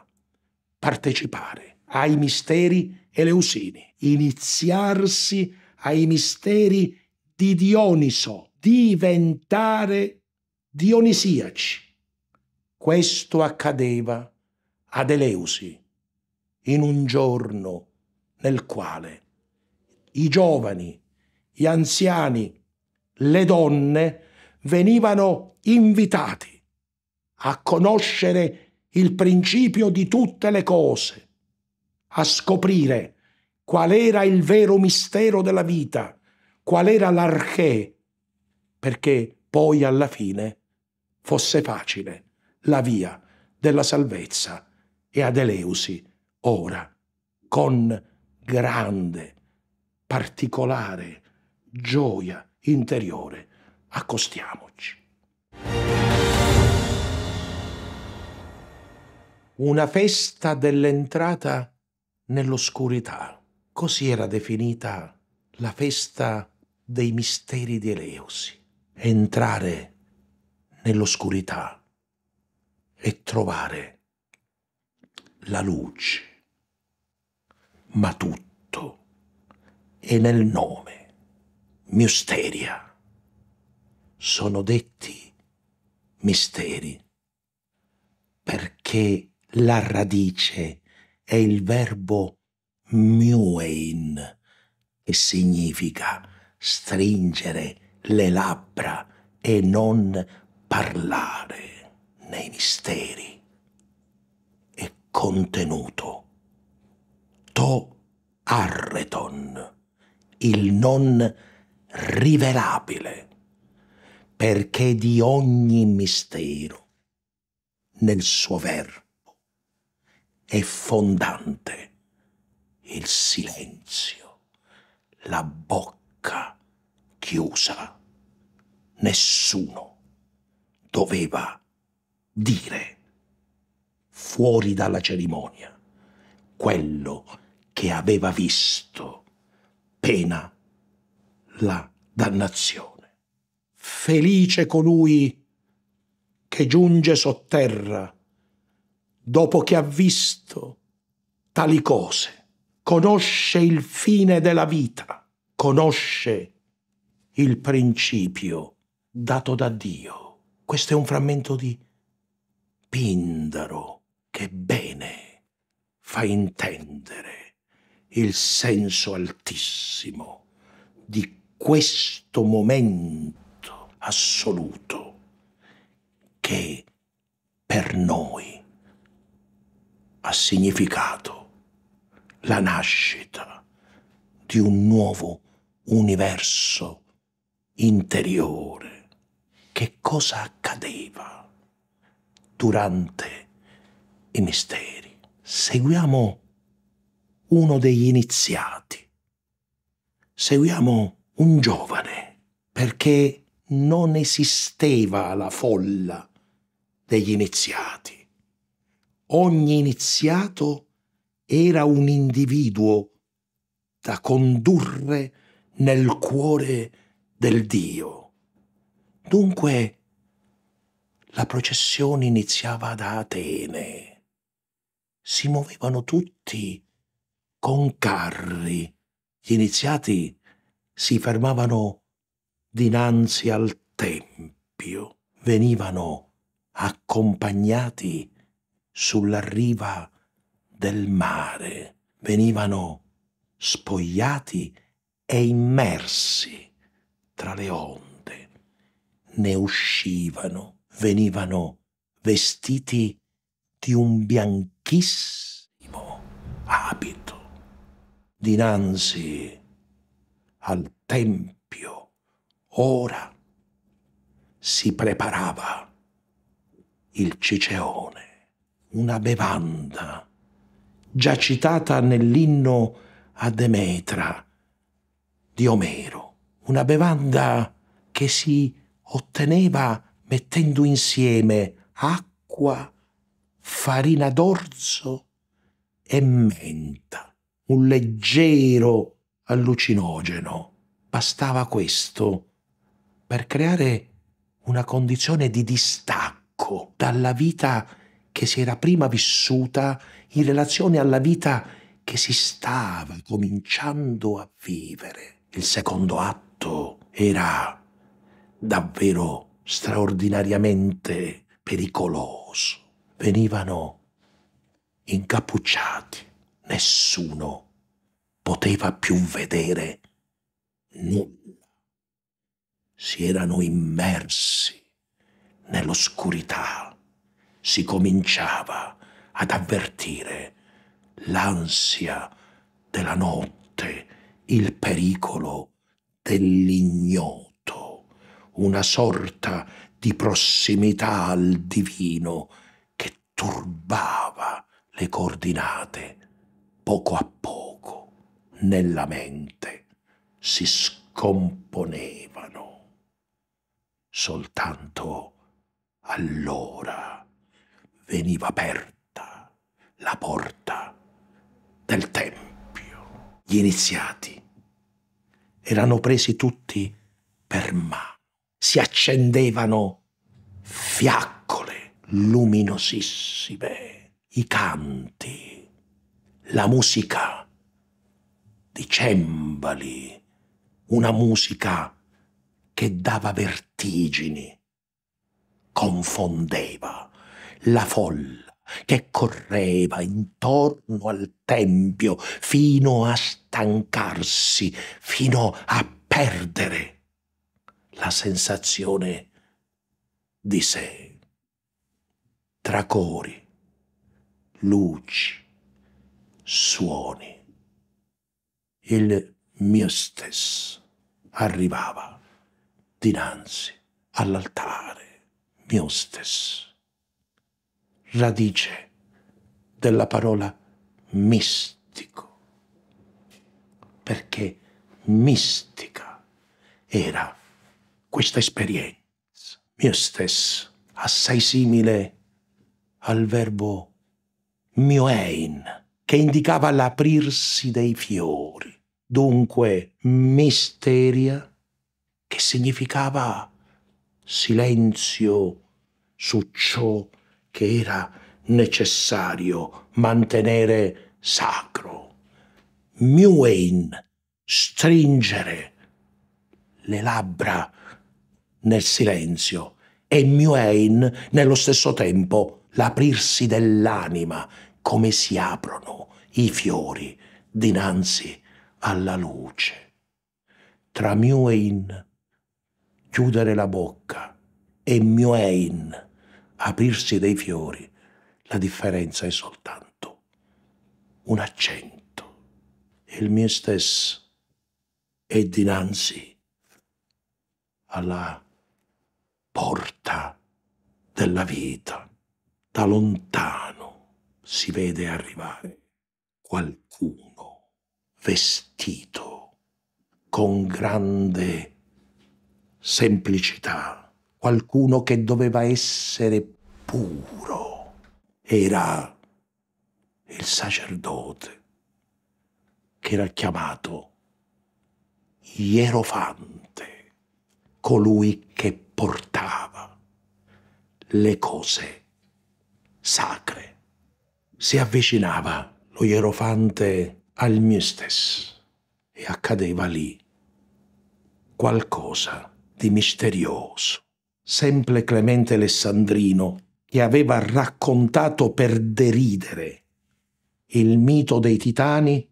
partecipare ai misteri eleusini, iniziarsi ai misteri di Dioniso, diventare dionisiaci. Questo accadeva ad Eleusi in un giorno nel quale i giovani, gli anziani, le donne venivano invitati a conoscere il principio di tutte le cose, a scoprire qual era il vero mistero della vita, qual era l'archè, perché poi alla fine fosse facile la via della salvezza e ad Eleusi ora con la grande, particolare gioia interiore. Accostiamoci. Una festa dell'entrata nell'oscurità. Così era definita la festa dei misteri di Eleusi. Entrare nell'oscurità e trovare la luce ma tutto, e nel nome, misteria, sono detti misteri, perché la radice è il verbo muein, che significa stringere le labbra e non parlare nei misteri. È contenuto Otto Arreton, il non rivelabile, perché di ogni mistero nel suo verbo è fondante il silenzio, la bocca chiusa. Nessuno doveva dire fuori dalla cerimonia quello che che aveva visto, pena la dannazione. Felice colui che giunge sotterra dopo che ha visto tali cose, conosce il fine della vita, conosce il principio dato da Dio. Questo è un frammento di Pindaro che bene fa intendere il senso altissimo di questo momento assoluto che per noi ha significato la nascita di un nuovo universo interiore. Che cosa accadeva durante i misteri? Seguiamo uno degli iniziati. Seguiamo un giovane perché non esisteva la folla degli iniziati. Ogni iniziato era un individuo da condurre nel cuore del Dio. Dunque la processione iniziava da Atene. Si muovevano tutti con carri. Gli iniziati si fermavano dinanzi al tempio, venivano accompagnati sulla riva del mare, venivano spogliati e immersi tra le onde, ne uscivano, venivano vestiti di un bianchissimo abito dinanzi al Tempio, ora si preparava il ciceone, una bevanda già citata nell'inno a Demetra di Omero, una bevanda che si otteneva mettendo insieme acqua, farina d'orzo e menta un leggero allucinogeno. Bastava questo per creare una condizione di distacco dalla vita che si era prima vissuta in relazione alla vita che si stava cominciando a vivere. Il secondo atto era davvero straordinariamente pericoloso. Venivano incappucciati nessuno poteva più vedere nulla. Si erano immersi nell'oscurità. Si cominciava ad avvertire l'ansia della notte, il pericolo dell'ignoto, una sorta di prossimità al divino che turbava le coordinate poco a poco nella mente si scomponevano. Soltanto allora veniva aperta la porta del Tempio. Gli iniziati erano presi tutti per mano, si accendevano fiaccole luminosissime, i canti la musica di cembali, una musica che dava vertigini, confondeva la folla che correva intorno al tempio fino a stancarsi, fino a perdere la sensazione di sé. Tra cori, luci, suoni. Il mio stesso arrivava dinanzi all'altare mio stesso. Radice della parola mistico, perché mistica era questa esperienza. Mio stesso, assai simile al verbo mioein, che indicava l'aprirsi dei fiori, dunque misteria, che significava silenzio su ciò che era necessario mantenere sacro. Muein, stringere le labbra nel silenzio e Muein nello stesso tempo l'aprirsi dell'anima, come si aprono i fiori dinanzi alla luce. Tra mio mioin, chiudere la bocca, e mio mioein, aprirsi dei fiori, la differenza è soltanto un accento. Il mio stesso è dinanzi alla porta della vita, da lontano si vede arrivare qualcuno vestito con grande semplicità, qualcuno che doveva essere puro, era il sacerdote che era chiamato Ierofante, colui che portava le cose sacre si avvicinava lo ierofante al mistes e accadeva lì qualcosa di misterioso. Sempre Clemente Alessandrino che aveva raccontato per deridere il mito dei titani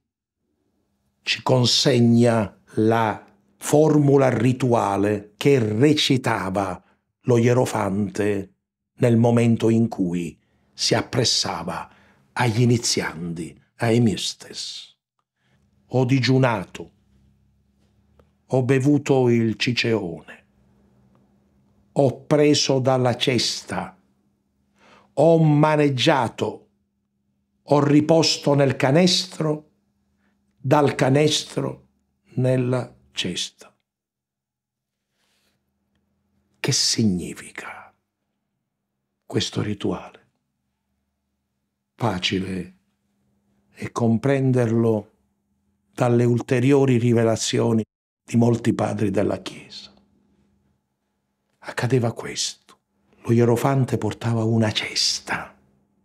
ci consegna la formula rituale che recitava lo ierofante nel momento in cui si appressava agli iniziandi, ai mistes. Ho digiunato, ho bevuto il ciceone, ho preso dalla cesta, ho maneggiato, ho riposto nel canestro, dal canestro nella cesta. Che significa questo rituale? facile e comprenderlo dalle ulteriori rivelazioni di molti padri della Chiesa. Accadeva questo. Lo Ierofante portava una cesta,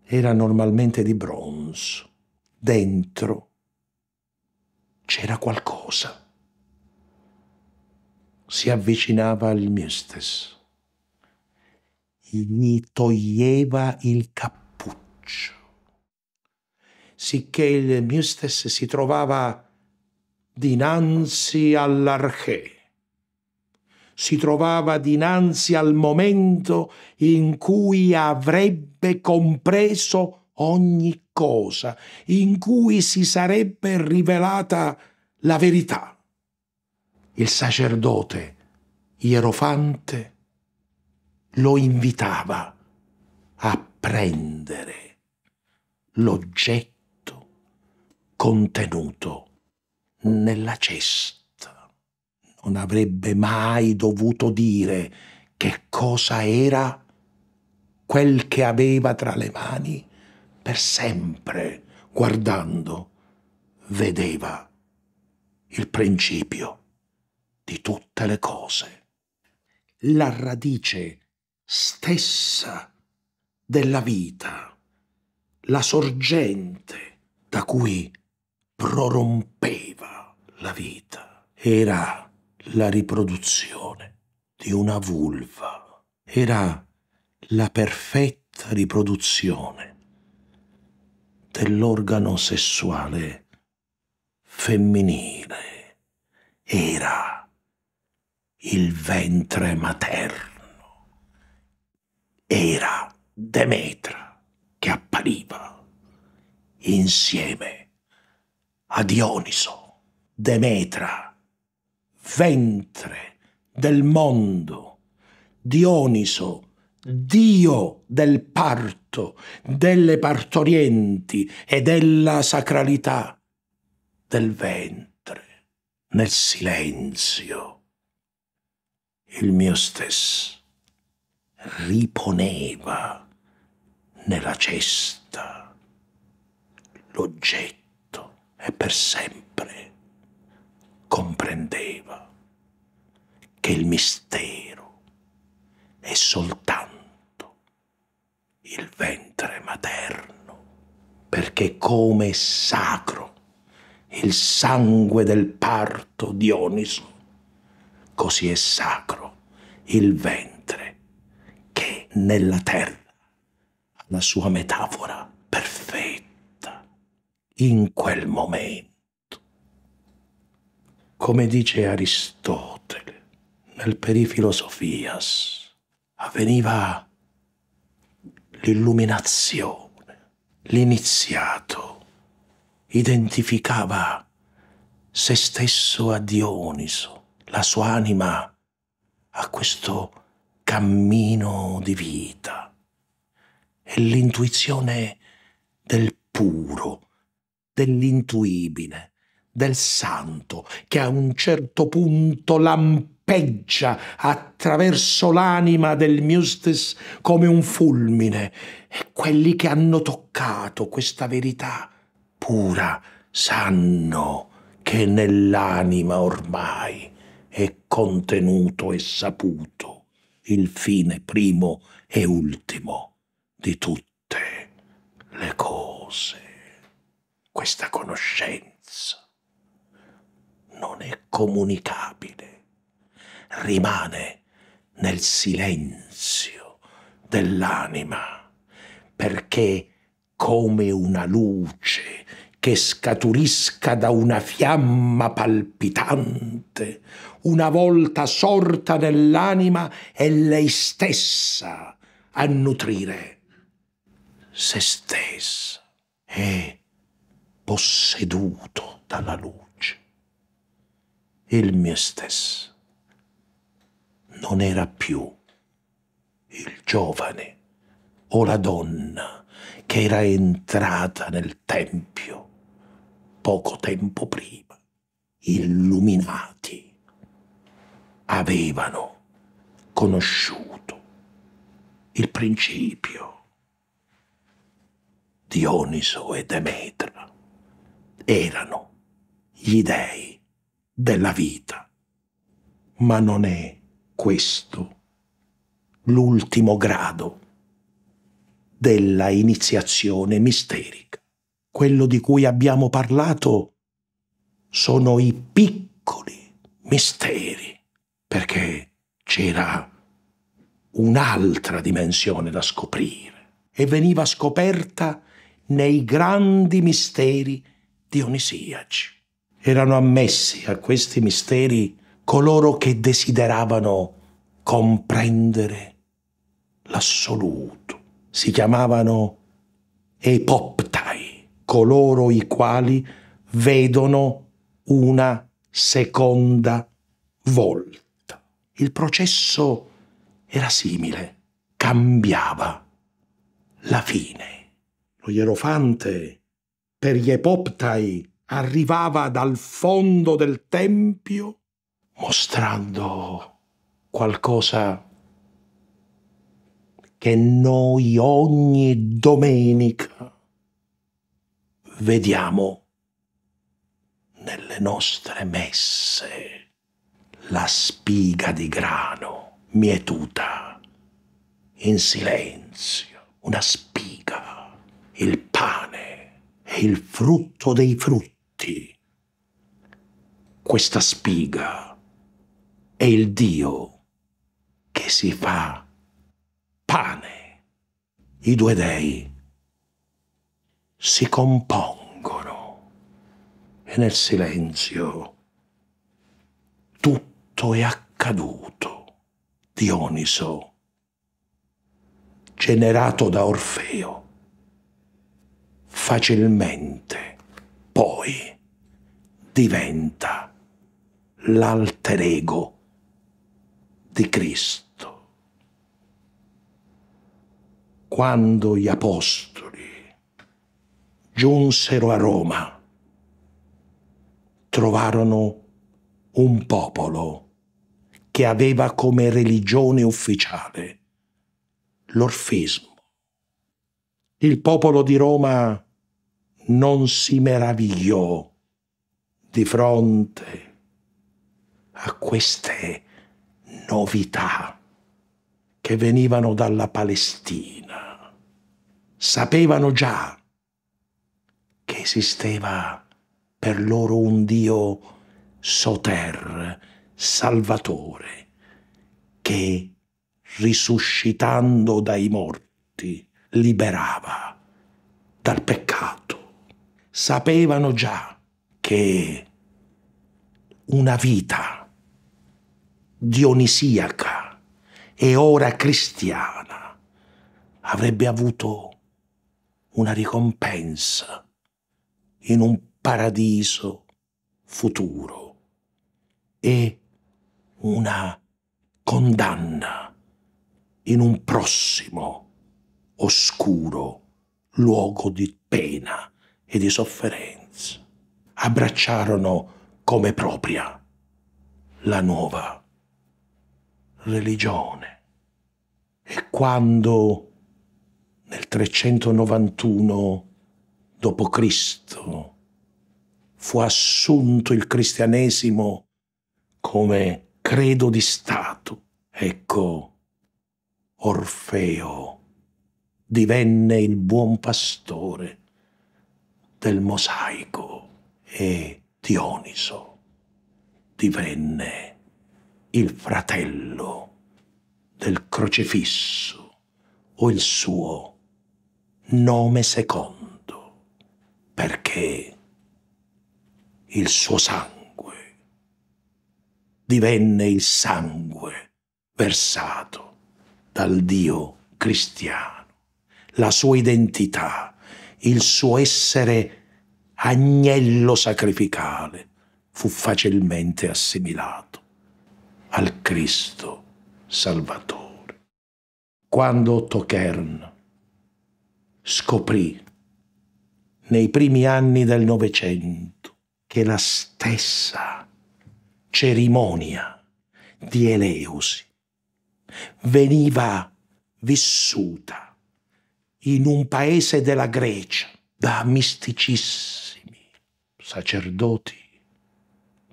era normalmente di bronzo. Dentro c'era qualcosa. Si avvicinava al miestes. Gli toglieva il cappuccio sicché il Mustes si trovava dinanzi all'archè. Si trovava dinanzi al momento in cui avrebbe compreso ogni cosa, in cui si sarebbe rivelata la verità. Il sacerdote Ierofante lo invitava a prendere l'oggetto contenuto nella cesta. Non avrebbe mai dovuto dire che cosa era quel che aveva tra le mani per sempre guardando vedeva il principio di tutte le cose, la radice stessa della vita, la sorgente da cui prorompeva la vita. Era la riproduzione di una vulva. Era la perfetta riproduzione dell'organo sessuale femminile. Era il ventre materno. Era Demetra che appariva insieme a a Dioniso, Demetra, ventre del mondo, Dioniso, Dio del parto, delle partorienti e della sacralità del ventre, nel silenzio. Il mio stesso riponeva nella cesta l'oggetto e per sempre comprendeva che il mistero è soltanto il ventre materno, perché come è sacro il sangue del parto Dioniso, così è sacro il ventre che nella terra la sua metafora perfetta in quel momento. Come dice Aristotele nel Perifilosofias, avveniva l'illuminazione, l'iniziato identificava se stesso a Dioniso, la sua anima, a questo cammino di vita e l'intuizione del puro dell'intuibile, del santo, che a un certo punto lampeggia attraverso l'anima del Mustis come un fulmine. E quelli che hanno toccato questa verità pura sanno che nell'anima ormai è contenuto e saputo il fine primo e ultimo di tutte le cose questa conoscenza non è comunicabile, rimane nel silenzio dell'anima, perché come una luce che scaturisca da una fiamma palpitante, una volta sorta nell'anima è lei stessa a nutrire se stessa. E eh, posseduto dalla luce. Il mio stesso non era più il giovane o la donna che era entrata nel tempio poco tempo prima, illuminati, avevano conosciuto il principio. Dioniso e Demetra erano gli dei della vita. Ma non è questo l'ultimo grado della iniziazione misterica. Quello di cui abbiamo parlato sono i piccoli misteri, perché c'era un'altra dimensione da scoprire e veniva scoperta nei grandi misteri dionisiaci. Erano ammessi a questi misteri coloro che desideravano comprendere l'assoluto. Si chiamavano epoptai, coloro i quali vedono una seconda volta. Il processo era simile, cambiava la fine. Lo Ierofante per gli epoptai arrivava dal fondo del tempio mostrando qualcosa che noi ogni domenica vediamo nelle nostre messe la spiga di grano mietuta in silenzio, una spiga, il pane è il frutto dei frutti. Questa spiga è il Dio che si fa pane. I due dei si compongono e nel silenzio tutto è accaduto. Dioniso, generato da Orfeo facilmente poi diventa l'alter ego di Cristo. Quando gli apostoli giunsero a Roma, trovarono un popolo che aveva come religione ufficiale l'orfismo. Il popolo di Roma non si meravigliò di fronte a queste novità che venivano dalla Palestina. Sapevano già che esisteva per loro un Dio soter, salvatore, che risuscitando dai morti liberava dal peccato sapevano già che una vita dionisiaca e ora cristiana avrebbe avuto una ricompensa in un paradiso futuro e una condanna in un prossimo oscuro luogo di pena e di sofferenza, abbracciarono come propria la nuova religione. E quando nel 391 d.C. fu assunto il cristianesimo come credo di Stato, ecco, Orfeo divenne il buon pastore del mosaico e Dioniso divenne il fratello del crocifisso o il suo nome secondo, perché il suo sangue divenne il sangue versato dal Dio cristiano, la sua identità il suo essere agnello sacrificale fu facilmente assimilato al Cristo Salvatore. Quando Tokern scoprì nei primi anni del Novecento che la stessa cerimonia di Eleusi veniva vissuta in un paese della Grecia da misticissimi sacerdoti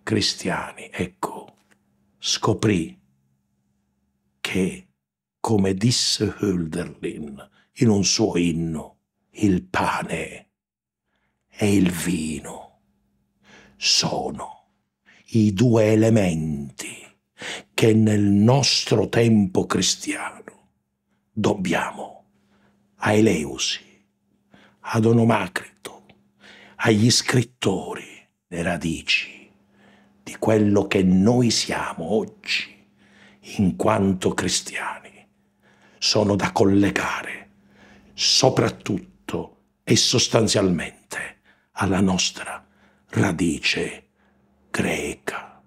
cristiani, ecco, scoprì che, come disse Hölderlin in un suo inno, il pane e il vino sono i due elementi che nel nostro tempo cristiano dobbiamo a Eleusi, ad Onomacrito, agli scrittori, le radici di quello che noi siamo oggi in quanto cristiani sono da collegare soprattutto e sostanzialmente alla nostra radice greca.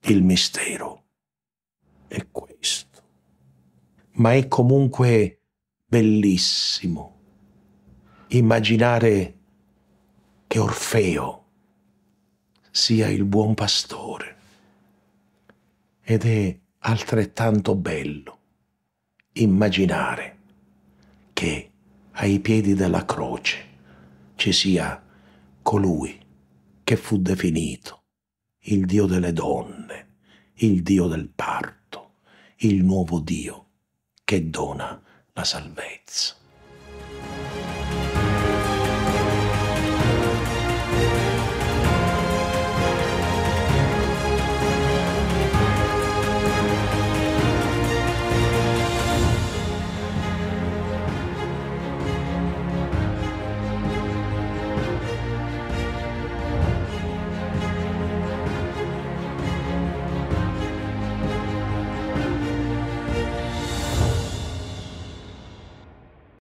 Il mistero è questo, ma è comunque bellissimo immaginare che Orfeo sia il buon pastore ed è altrettanto bello immaginare che ai piedi della croce ci sia colui che fu definito il Dio delle donne, il Dio del parto, il nuovo Dio che dona la salvezza.